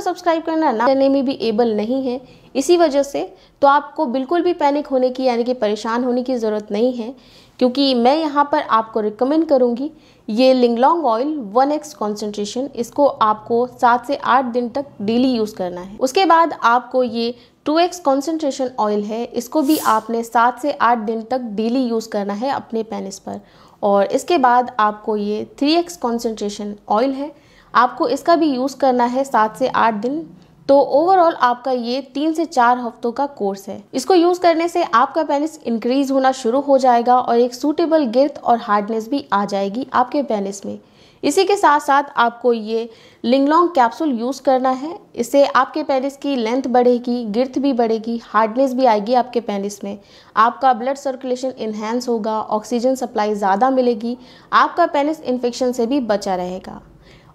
subscribe करना ना करने में भी एबल नहीं है इसी वजह से तो आपको बिल्कुल भी पैनिक होने की यानी कि परेशान होने की ज़रूरत नहीं है क्योंकि मैं यहाँ पर आपको रिकमेंड करूँगी ये लिंगलोंग ऑयल 1x एक्स कॉन्सेंट्रेशन इसको आपको सात से आठ दिन तक डेली यूज़ करना है उसके बाद आपको ये 2x एक्स कॉन्सेंट्रेशन ऑयल है इसको भी आपने सात से आठ दिन तक डेली यूज़ करना है अपने पैनिस पर और इसके बाद आपको ये 3x एक्स कॉन्सेंट्रेशन ऑयल है आपको इसका भी यूज़ करना है सात से आठ दिन तो ओवरऑल आपका ये तीन से चार हफ्तों का कोर्स है इसको यूज करने से आपका पेनिस इंक्रीज होना शुरू हो जाएगा और एक सूटेबल गिर्थ और हार्डनेस भी आ जाएगी आपके पेनिस में इसी के साथ साथ आपको ये लिंगलोंग कैप्सूल यूज़ करना है इससे आपके पेनिस की लेंथ बढ़ेगी गिर्थ भी बढ़ेगी हार्डनेस भी आएगी आपके पेनिस में आपका ब्लड सर्कुलेशन इन्हेंस होगा ऑक्सीजन सप्लाई ज़्यादा मिलेगी आपका पेनिस इन्फेक्शन से भी बचा रहेगा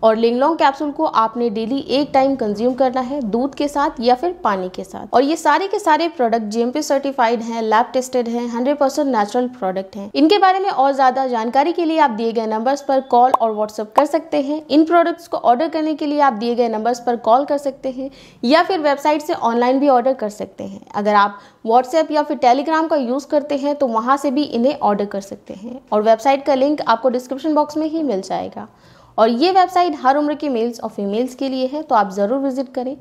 और लिंगलोंग कैप्सूल को आपने डेली एक टाइम कंज्यूम करना है दूध के साथ या फिर पानी के साथ और ये सारे के सारे प्रोडक्ट जीएमपी सर्टिफाइड हैं लैब टेस्टेड हैं 100% नेचुरल प्रोडक्ट हैं इनके बारे में और ज्यादा जानकारी के लिए आप दिए गए नंबर्स पर कॉल और व्हाट्सअप कर सकते हैं इन प्रोडक्ट्स को ऑर्डर करने के लिए आप दिए गए नंबर्स पर कॉल कर सकते हैं या फिर वेबसाइट से ऑनलाइन भी ऑर्डर कर सकते हैं अगर आप व्हाट्सएप या फिर टेलीग्राम का यूज़ करते हैं तो वहां से भी इन्हें ऑर्डर कर सकते हैं और वेबसाइट का लिंक आपको डिस्क्रिप्शन बॉक्स में ही मिल जाएगा और ये वेबसाइट हर उम्र के मेल्स और फीमेल्स के लिए है तो आप ज़रूर विज़िट करें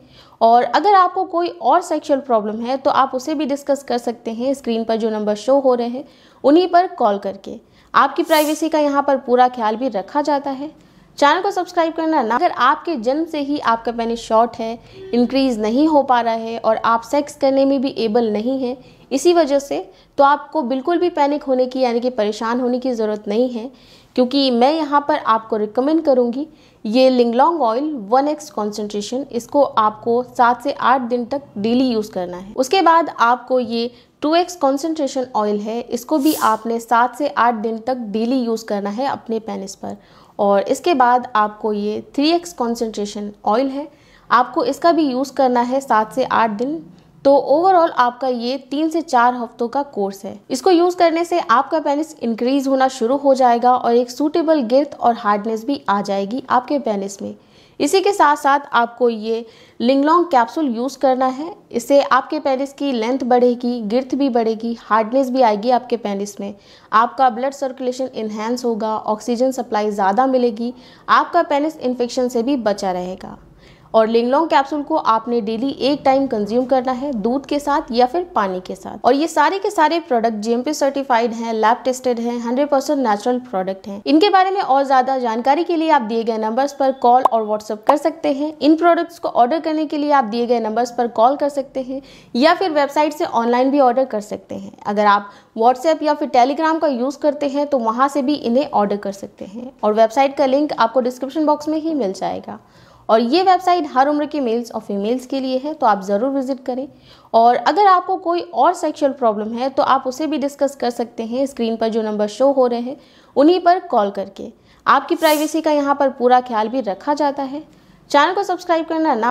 और अगर आपको कोई और सेक्शुअल प्रॉब्लम है तो आप उसे भी डिस्कस कर सकते हैं स्क्रीन पर जो नंबर शो हो रहे हैं उन्हीं पर कॉल करके आपकी प्राइवेसी का यहाँ पर पूरा ख्याल भी रखा जाता है चैनल को सब्सक्राइब करना ना अगर आपके जन्म से ही आपका पेनिस शॉर्ट है इंक्रीज नहीं हो पा रहा है और आप सेक्स करने में भी एबल नहीं है इसी वजह से तो आपको बिल्कुल भी पैनिक होने की यानी कि परेशान होने की ज़रूरत नहीं है क्योंकि मैं यहाँ पर आपको रिकमेंड करूँगी ये लिंगलोंग ऑयल 1x एक्स कॉन्सेंट्रेशन इसको आपको सात से आठ दिन तक डेली यूज़ करना है उसके बाद आपको ये 2x एक्स कॉन्सेंट्रेशन ऑयल है इसको भी आपने सात से आठ दिन तक डेली यूज़ करना है अपने पैनिस पर और इसके बाद आपको ये 3x एक्स कॉन्सेंट्रेशन ऑयल है आपको इसका भी यूज़ करना है सात से आठ दिन तो ओवरऑल आपका ये तीन से चार हफ्तों का कोर्स है इसको यूज करने से आपका पेनिस इंक्रीज होना शुरू हो जाएगा और एक सूटेबल गिर्थ और हार्डनेस भी आ जाएगी आपके पेनिस में इसी के साथ साथ आपको ये लिंगलोंग कैप्सूल यूज़ करना है इससे आपके पेनिस की लेंथ बढ़ेगी गिर्थ भी बढ़ेगी हार्डनेस भी आएगी आपके पेनिस में आपका ब्लड सर्कुलेशन इन्हेंस होगा ऑक्सीजन सप्लाई ज़्यादा मिलेगी आपका पेनिस इन्फेक्शन से भी बचा रहेगा और लिंगलोंग कैप्सूल को आपने डेली एक टाइम कंज्यूम करना है दूध के साथ या फिर पानी के साथ और ये सारे के सारे प्रोडक्ट जीएमपी सर्टिफाइड हैं लैब टेस्टेड हैं 100% नेचुरल प्रोडक्ट हैं इनके बारे में और ज्यादा जानकारी के लिए आप दिए गए नंबर्स पर कॉल और व्हाट्सअप कर सकते हैं इन प्रोडक्ट्स को ऑर्डर करने के लिए आप दिए गए नंबर्स पर कॉल कर सकते हैं या फिर वेबसाइट से ऑनलाइन भी ऑर्डर कर सकते हैं अगर आप व्हाट्सएप या फिर टेलीग्राम का यूज़ करते हैं तो वहां से भी इन्हें ऑर्डर कर सकते हैं और वेबसाइट का लिंक आपको डिस्क्रिप्शन बॉक्स में ही मिल जाएगा और ये वेबसाइट हर उम्र के मेल्स और फीमेल्स के लिए है तो आप ज़रूर विज़िट करें और अगर आपको कोई और सेक्शुअल प्रॉब्लम है तो आप उसे भी डिस्कस कर सकते हैं स्क्रीन पर जो नंबर शो हो रहे हैं उन्हीं पर कॉल करके आपकी प्राइवेसी का यहाँ पर पूरा ख्याल भी रखा जाता है चैनल को सब्सक्राइब करना ना